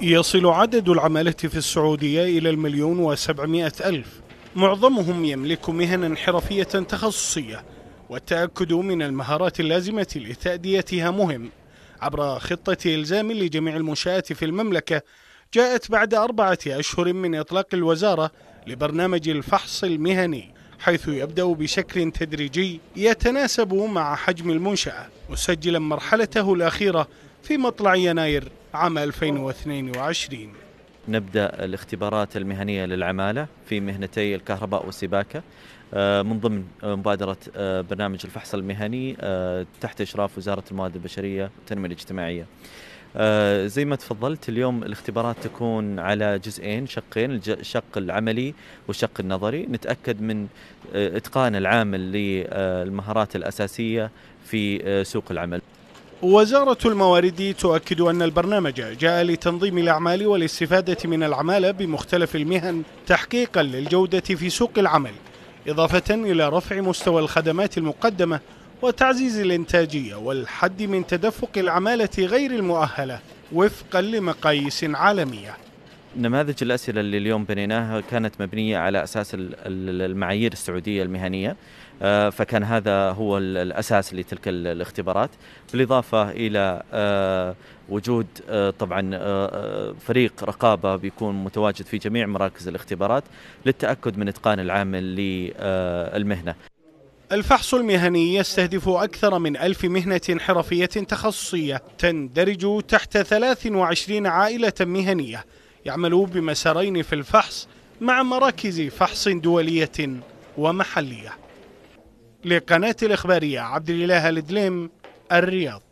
يصل عدد العمالة في السعودية إلى المليون وسبعمائة ألف معظمهم يملك مهنا حرفية تخصصية والتأكد من المهارات اللازمة لتأديتها مهم عبر خطة إلزام لجميع المنشآت في المملكة جاءت بعد أربعة أشهر من إطلاق الوزارة لبرنامج الفحص المهني حيث يبدأ بشكل تدريجي يتناسب مع حجم المنشأة مسجلا مرحلته الأخيرة في مطلع يناير عام 2022 نبدأ الاختبارات المهنية للعمالة في مهنتي الكهرباء والسباكة آه، من ضمن آه، مبادرة آه، برنامج الفحص المهني تحت إشراف وزارة الموارد البشرية والتنمية الاجتماعية زي ما تفضلت اليوم الاختبارات تكون على جزئين شقين الشق العملي والشق النظري نتأكد من إتقان العامل للمهارات الأساسية في سوق العمل وزارة الموارد تؤكد أن البرنامج جاء لتنظيم الأعمال والاستفادة من العمالة بمختلف المهن تحقيقا للجودة في سوق العمل إضافة إلى رفع مستوى الخدمات المقدمة وتعزيز الإنتاجية والحد من تدفق العمالة غير المؤهلة وفقا لمقاييس عالمية نماذج الاسئله اللي اليوم بنيناها كانت مبنيه على اساس المعايير السعوديه المهنيه آه، فكان هذا هو الاساس لتلك الاختبارات بالاضافه الى آه، وجود آه، طبعا فريق رقابه بيكون متواجد في جميع مراكز الاختبارات للتاكد من اتقان العامل للمهنه الفحص المهني يستهدف أكثر من ألف مهنة حرفية تخصصية تندرج تحت 23 عائلة مهنية يعمل بمسارين في الفحص مع مراكز فحص دولية ومحلية لقناة الإخبارية عبد الإله الدليم الرياض